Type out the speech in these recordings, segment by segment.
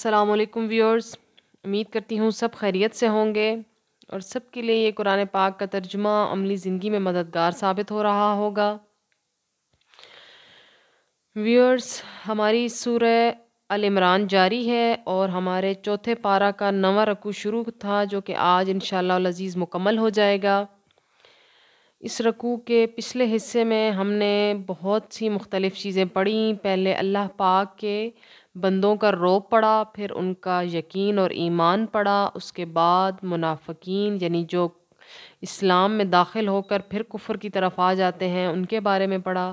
अल्लाम व्यूअर्स उम्मीद करती हूँ सब खैरियत से होंगे और सब के लिए ये कुरान पाक का तर्जुमा अमली ज़िंदगी में मददगार साबित हो रहा होगा व्यूअर्स हमारी सूर अलमरान जारी है और हमारे चौथे पारा का नवा रकू शुरू था जो कि आज इन अज़ीज़ मुकम्मल हो जाएगा इस रकू के पिछले हिस्से में हमने बहुत सी मुख्तलिफ़ चीज़ें पढ़ी पहले अल्लाह पाक के बंदों का रोब पड़ा फिर उनका यकीन और ईमान पड़ा उसके बाद मुनाफिकीन यानी जो इस्लाम में दाखिल होकर फिर कुफर की तरफ आ जाते हैं उनके बारे में पढ़ा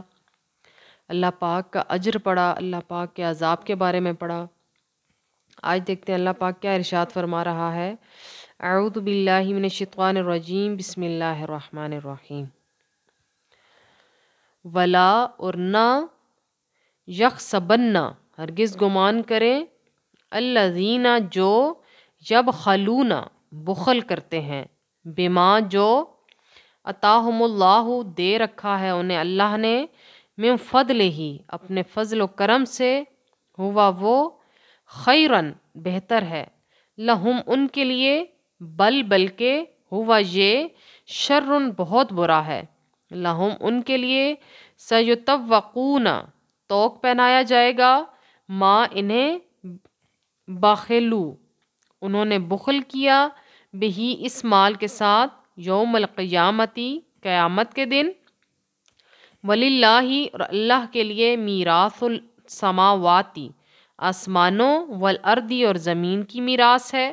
अल्लाह पाक का अजर पढ़ा अल्लाह पाक के अजाब के बारे में पढ़ा आज देखते हैं अल्लाह पाक क्या इरशाद फरमा रहा है आऊदबिल्लिमिनशानरजीम बसमीम वला और ना यख सबन्ना हरगिज़ गुमान करें अल्लाजीना जो जब खलूना बुखल करते हैं बेमा जो अताहमुल्लाह दे रखा है उन्हें अल्लाह ने मिम फजल ही अपने फजल करम से हुआ वो खैरन बेहतर है लहुम उनके लिए बल बल्कि हुआ ये शर्र बहुत बुरा है लहुम उनके लिए सयुतवकूना तोक पहनाया जाएगा माँ इन्हें बाखेलू उन्होंने बुखल किया बही इस माल के साथ योम क़यामती क़यामत के दिन वलीला और अल्लाह के लिए मीरासमावाती आसमानों वल अर्दी और ज़मीन की मीरास है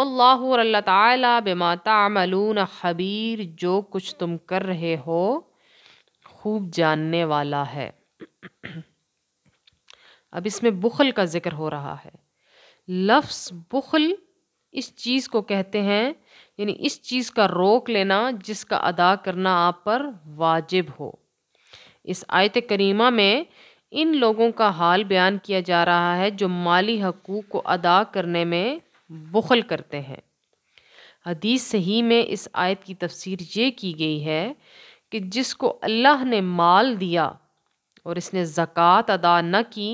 वल्लाह और अल्लाह ताला बेमा तामलून खबीर जो कुछ तुम कर रहे हो खूब जानने वाला है अब इसमें बुखल का ज़िक्र हो रहा है लफ्स बुखल इस चीज़ को कहते हैं यानी इस चीज़ का रोक लेना जिसका अदा करना आप पर वाजिब हो इस आयत करीमा में इन लोगों का हाल बयान किया जा रहा है जो माली हकूक़ को अदा करने में बुखल करते हैं हदीस सही में इस आयत की तफसीर ये की गई है कि जिसको अल्लाह ने माल दिया और इसने ज़क़़त अदा न की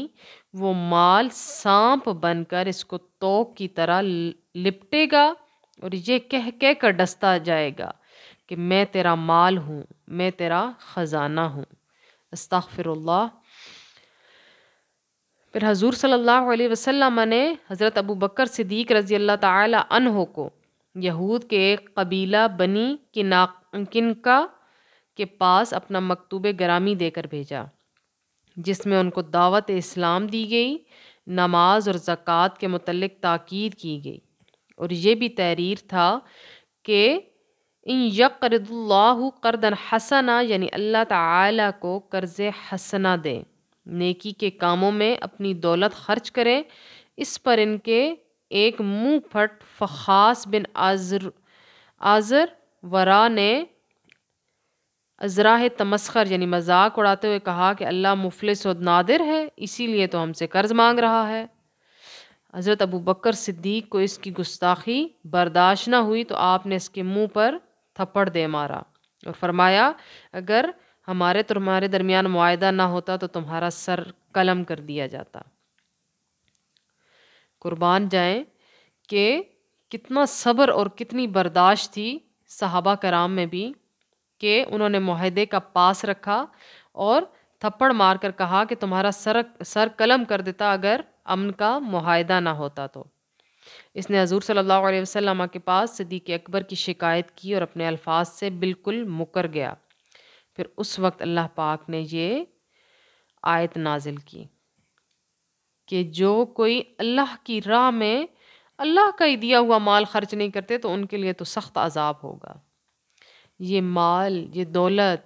वो माल सांप बनकर इसको तोक की तरह लिपटेगा और ये कह कह कर डसता जाएगा कि मैं तेरा माल हूँ मैं तेरा ख़जाना हूँ अस्तफ़िरल्ला फिर हजूर सल्लल्लाहु अलैहि वसल्लम ने हज़रत अबू बकर सिद्दीक रज़ी अल्लाह ताला अनहो को यहूद के एक कबीला बनी किन का के पास अपना मकतूब ग्रामी देकर भेजा जिसमें उनको दावत इस्लाम दी गई नमाज और ज़क़़त के मतलब ताक़द की गई और ये भी तहरीर था कि इन यकरदल्लाह करदन हसना यानी अल्लाह ताला को कर्ज़ हसना दें नेकी के कामों में अपनी दौलत खर्च करें इस पर इनके एक मुँह फट फ़ास बिन आजर आजर वरा ने अज़रा तमस्खर यानी मजाक उड़ाते हुए कहा कि अल्लाह मुफलिस सद नादिर है इसीलिए तो हमसे कर्ज़ मांग रहा है हज़रत अबू बकर सिद्दीक को इसकी गुस्ताखी बर्दाश्त ना हुई तो आपने इसके मुंह पर थप्पड़ दे मारा और फरमाया अगर हमारे तो हमारे दरमियान मुआदा ना होता तो तुम्हारा सर कलम कर दिया जाता कुर्बान जाए कि कितना सब्र और कितनी बर्दाश्त थी सहाबा कराम में भी के उन्होंने माहदे का पास रखा और थप्पड़ मारकर कहा कि तुम्हारा सर सर कलम कर देता अगर अमन का माहदा ना होता तो इसने हजूर सल्लल्लाहु अलैहि वसल्लम के पास सदीक अकबर की शिकायत की और अपने अल्फाज से बिल्कुल मुकर गया फिर उस वक्त अल्लाह पाक ने ये आयत नाजिल की कि जो कोई अल्लाह की राह में अल्लाह का ही दिया हुआ माल खर्च नहीं करते तो उनके लिए तो सख्त अजाब होगा ये माल ये दौलत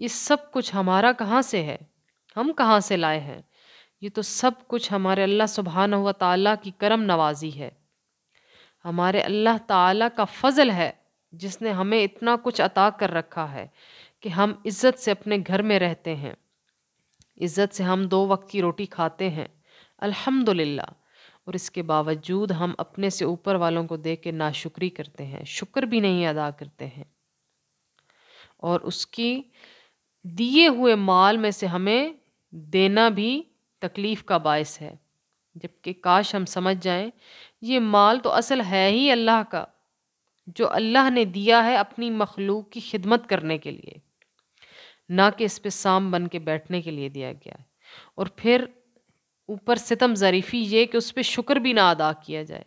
ये सब कुछ हमारा कहाँ से है हम कहाँ से लाए हैं ये तो सब कुछ हमारे अल्लाह सुबहान हुआ ताला की करम नवाजी है हमारे अल्लाह ताला का फ़ज़ल है जिसने हमें इतना कुछ अता कर रखा है कि हम इज़्ज़त से अपने घर में रहते हैं इज़्ज़त से हम दो वक्त की रोटी खाते हैं अल्हम्दुलिल्लाह और इसके बावजूद हम अपने से ऊपर वालों को देख के नाशुक्री करते हैं शुक्र भी नहीं अदा करते हैं और उसकी दिए हुए माल में से हमें देना भी तकलीफ़ का बायस है जबकि काश हम समझ जाएं ये माल तो असल है ही अल्लाह का जो अल्लाह ने दिया है अपनी मखलूक की खिदमत करने के लिए ना कि इस पर साम बन के बैठने के लिए दिया गया है और फिर ऊपर सितम ज़रीफ़ी ये कि उस पर शुक्र भी ना अदा किया जाए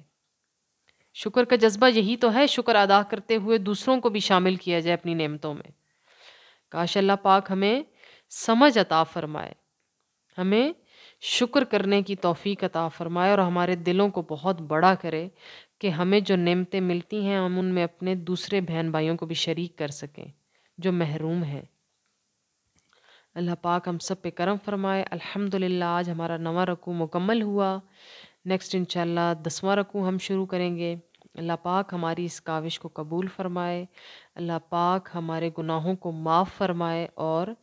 शुक्र का जज्बा यही तो है शुक्र अदा करते हुए दूसरों को भी शामिल किया जाए अपनी नियमतों में काश अल्लाह पाक हमें समझ अता फरमाए हमें शुक्र करने की तौफीक अता फरमाए और हमारे दिलों को बहुत बड़ा करे कि हमें जो नेमतें मिलती हैं हम उनमें अपने दूसरे बहन भाइयों को भी शरीक कर सकें जो महरूम हैं अल्लाह पाक हम सब पे करम फरमाए अल्हम्दुलिल्लाह आज हमारा नवा रकू मुकम्मल हुआ नेक्स्ट इंशाल्लाह दसवां रकू हम शुरू करेंगे अल्लाह पाक हमारी इस काविश को कबूल फ़रमाए अल्लाह पाक हमारे गुनाहों को माफ़ फ़रमाए और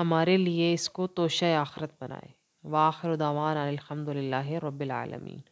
हमारे लिए इसको तोशा आखरत बनाए वाखर दावान अलहमदिल्ला रबालमीन